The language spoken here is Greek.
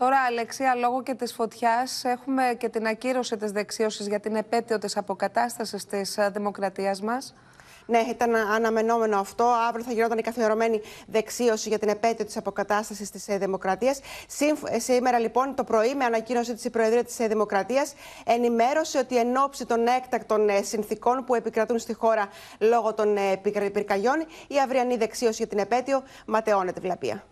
Τώρα, Αλεξία, λόγω και της φωτιάς, έχουμε και την ακύρωση της δεξίωση για την επέτειο της αποκατάστασης της ε, δημοκρατίας μας. Ναι, ήταν αναμενόμενο αυτό. Αύριο θα γινόταν η καθιερωμένη δεξίωση για την επέτειο της αποκατάστασης της ε, Δημοκρατίας. Ε, σήμερα, λοιπόν, το πρωί, με ανακοίνωση της Προεδρίας της Δημοκρατίας, ενημέρωσε ότι εν ώψη των έκτακτων συνθήκων που επικρατούν στη χώρα λόγω των πυρκαγιών, η αυριανή δεξίωση για την επέτειο ματαιώνεται, Βλαπία.